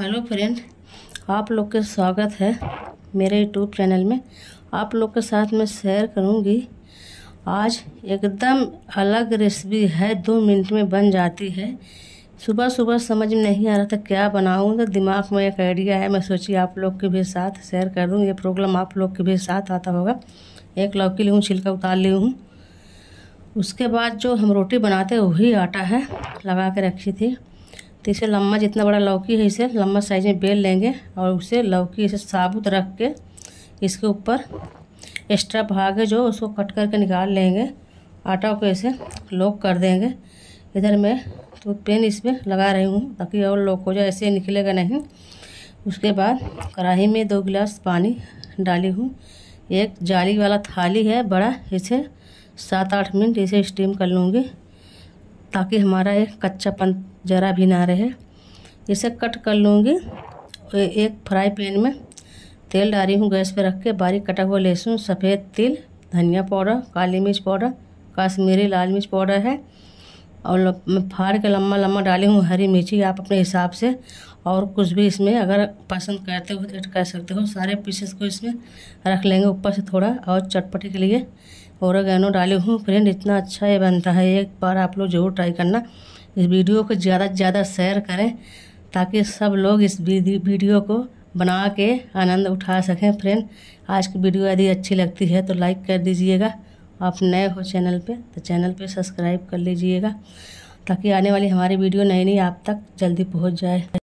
hello friend आप लोग के स्वागत है मेरे यूट्यूब चैनल में आप लोग के साथ मैं शेयर करूंगी आज एकदम अलग रेसिपी है दो मिनट में बन जाती है सुबह सुबह समझ में नहीं आ रहा था क्या बनाऊं तो दिमाग में एक आइडिया है मैं सोची आप लोग के भी साथ शेयर करूँ ये प्रॉब्लम आप लोग के भी साथ आता होगा एक लौकी लूँ हूँ छिलका उतार ली हूँ उसके बाद जो हम रोटी बनाते वही आटा है लगा के रखी थी तो इसे लम्बा जितना बड़ा लौकी है इसे लम्बा साइज में बेल लेंगे और उसे लौकी इसे साबुत रख के इसके ऊपर एक्स्ट्रा भाग है जो उसको कट करके निकाल लेंगे आटा को ऐसे लोक कर देंगे इधर मैं तो पेन इसमें लगा रही हूँ ताकि और लोक हो जाए ऐसे निकलेगा नहीं उसके बाद कढ़ाई में दो गिलास पानी डाली हूँ एक जाली वाला थाली है बड़ा इसे सात आठ मिनट इसे स्टीम कर लूँगी ताकि हमारा एक कच्चापन ज़रा भी ना रहे इसे कट कर लूँगी एक फ्राई पैन में तेल डाली हूँ गैस पर रख के बारीक कटा हुआ लहसुन सफ़ेद तिल धनिया पाउडर काली मिर्च पाउडर काश्मीरी लाल मिर्च पाउडर है और मैं फाड़ के लम्बा लम्बा डाली हूँ हरी मिर्ची आप अपने हिसाब से और कुछ भी इसमें अगर पसंद करते हो तो कर सकते हो सारे पीसेस को इसमें रख लेंगे ऊपर से थोड़ा और चटपटी के लिए और ओरेगानो डाली हूँ फ्रेंड इतना अच्छा ये बनता है एक बार आप लोग ज़रूर ट्राई करना इस वीडियो को ज़्यादा से ज़्यादा शेयर करें ताकि सब लोग इस वीडियो को बना के आनंद उठा सकें फ्रेंड आज की वीडियो यदि अच्छी लगती है तो लाइक कर दीजिएगा आप नए हो चैनल पे तो चैनल पे सब्सक्राइब कर लीजिएगा ताकि आने वाली हमारी वीडियो नई नई आप तक जल्दी पहुंच जाए